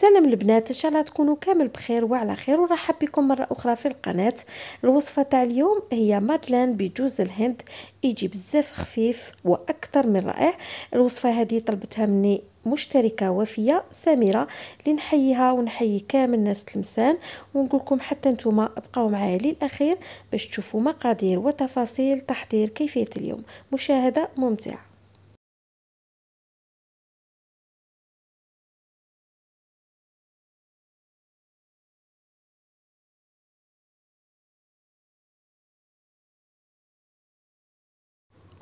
سلام البنات ان شاء الله تكونوا كامل بخير وعلى خير ورحب بكم مره اخرى في القناه الوصفه تاع اليوم هي مادلان بجوز الهند يجي بزاف خفيف واكثر من رائع الوصفه هذه طلبتها مني مشتركه وفيه سميره اللي نحييها ونحيي كامل ناس تلمسان ونقول لكم حتى نتوما ابقاو معايا للاخير باش تشوفوا مقادير وتفاصيل تحضير كيفيه اليوم مشاهده ممتعه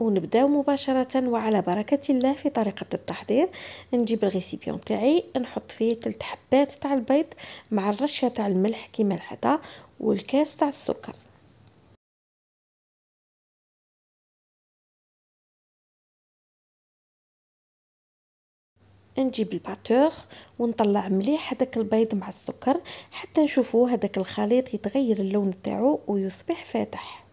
ونبداو مباشره وعلى بركه الله في طريقه التحضير نجيب الغيسيبيون تاعي نحط فيه تلت حبات تاع البيض مع الرشه تاع الملح كيما العاده والكاس تاع السكر نجيب الباتور ونطلع مليح هذاك البيض مع السكر حتى نشوفوا هذاك الخليط يتغير اللون تاعو ويصبح فاتح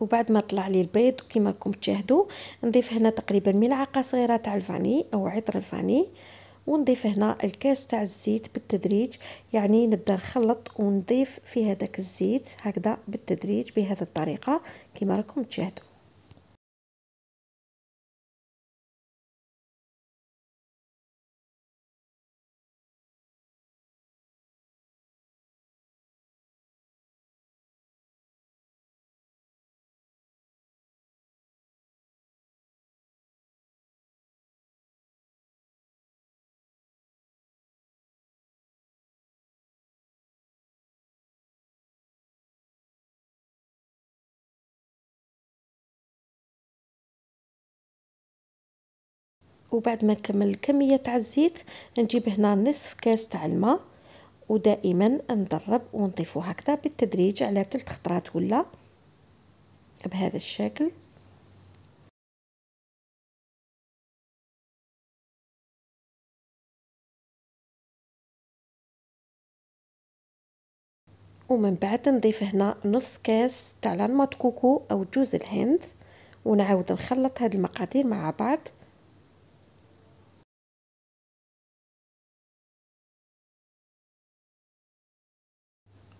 وبعد ما طلع لي البيض وكما راكم تشاهدوا نضيف هنا تقريبا ملعقه صغيره تاع الفاني او عطر الفاني ونضيف هنا الكاس تاع الزيت بالتدريج يعني نبدا نخلط ونضيف في هذاك الزيت هكذا بالتدريج بهذه الطريقه كما راكم تشاهدوا وبعد ما نكمل الكميه تاع الزيت نجيب هنا نصف كاس تاع الماء ودائما نضرب ونضيفو هكذا بالتدريج على ثلاث خطرات ولا بهذا الشكل ومن بعد نضيف هنا نص كاس تاع لانماط كوكو او جوز الهند ونعاود نخلط هاد المقادير مع بعض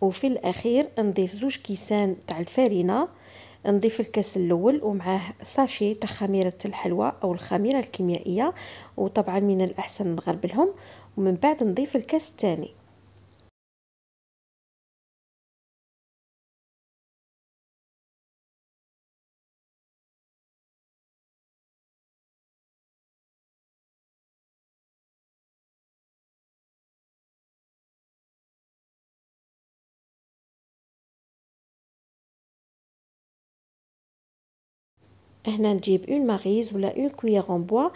وفي الاخير نضيف زوج كيسان تاع الفارينه نضيف الكاس الاول ومعاه ساشي تاع خميره الحلوى او الخميره الكيميائيه وطبعا من الاحسن نغربلهم ومن بعد نضيف الكاس الثاني هنا نجيب اون ماغيز ولا اون كويغ اون بوا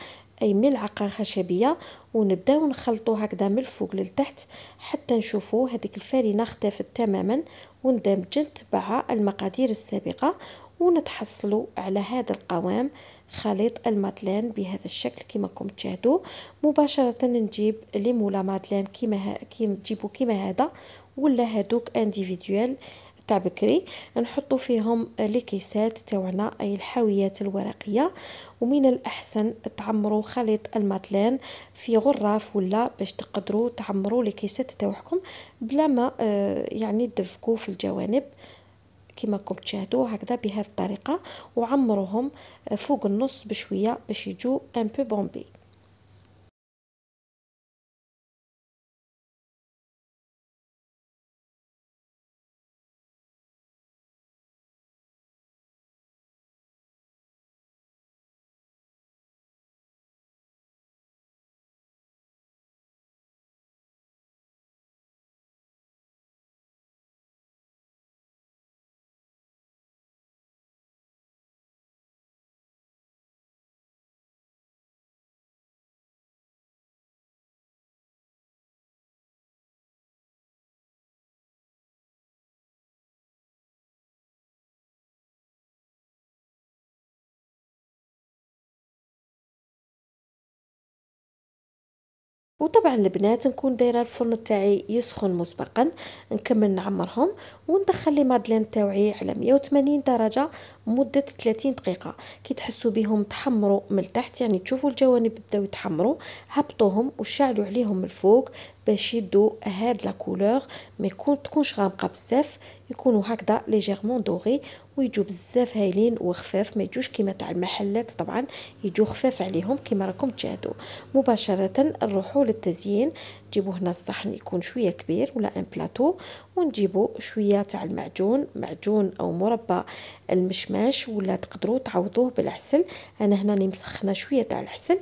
اي ملعقه خشبيه ونبداو نخلطو هكذا من الفوق للتحت حتى نشوفو هذيك الفرينه اختفت تماما وندمجت مع المقادير السابقه ونتحصلوا على هذا القوام خليط المادلين بهذا الشكل كما راكم تشاهدوا مباشره نجيب ليمولا مادلين كيما كيما تجيبو كيما هذا ولا هادوك انديفيديوال تاع بكري نحطو فيهم الكيسات تاعنا اي الحاويات الورقيه ومن الاحسن تعمروا خليط المادلين في غراف ولا باش تقدروا تعمروا الكيسات تاعكم بلا ما آه، يعني تدفكو في الجوانب كما راكم تشاهدوا هكذا بهذه الطريقه وعمروهم آه، فوق النص بشويه باش يجوا ان بو بومبي وطبعا البنات نكون دايره الفرن تاعي يسخن مسبقا نكمل نعمرهم وندخل لي مادلين تاوعي على 180 درجه مده 30 دقيقه كي تحسوا بهم تحمروا من التحت يعني تشوفوا الجوانب بداو يتحمروا هبطوهم وشعلوا عليهم من الفوق باش يدوا هاد لا كولور ما تكونش غامقه بزاف يكونوا هكذا ليجيرمون دوري ويجو بزاف هايلين وخفاف ما يجوش كيما تاع المحلات طبعا يجو خفاف عليهم كيما راكم تشاهدوا مباشره نروحوا للتزيين نجيبوا هنا الصحن يكون شويه كبير ولا ان بلاطو ونجيبوا شويه تاع المعجون معجون او مربى المشماش ولا تقدروا تعوضوه بالعسل انا هنا مسخنه شويه تاع العسل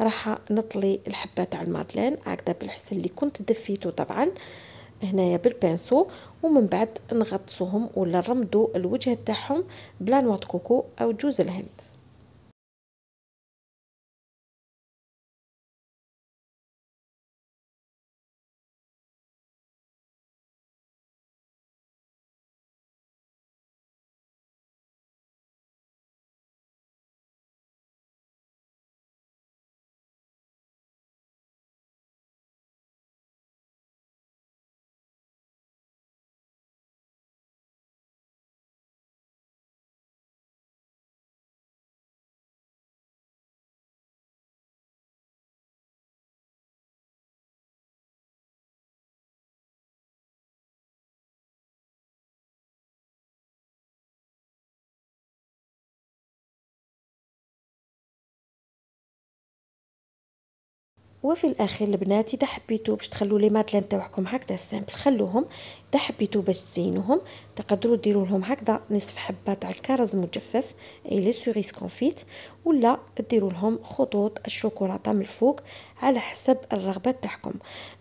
راح نطلي الحبه تاع المادلين هكذا بالعسل اللي كنت دفيته طبعا هنايا بالبانسو ومن بعد نغطسوهم ولا نرمدو الوجه تاعهم بلا نواط كوكو او جوز الهند وفي الاخير البنات اذا حبيتو باش تخلو لي ماتلان تاعكم هكذا سامبل خلوهم اذا حبيتو باش تزينوهم تقدروا ديروا لهم هكذا نصف حبه تاع الكرز مجفف اي لي سوريس كونفيت ولا ديروا لهم خطوط الشوكولاته من الفوق على حسب الرغبه تاعكم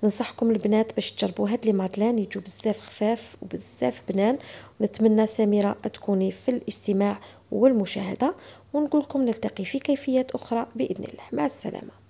ننصحكم البنات باش تجربوا هاد لي ماتلان يجوا بزاف خفاف وبزاف بنان ونتمنى سميره تكوني في الاستماع والمشاهده ونقول لكم نلتقي في كيفيات اخرى باذن الله مع السلامه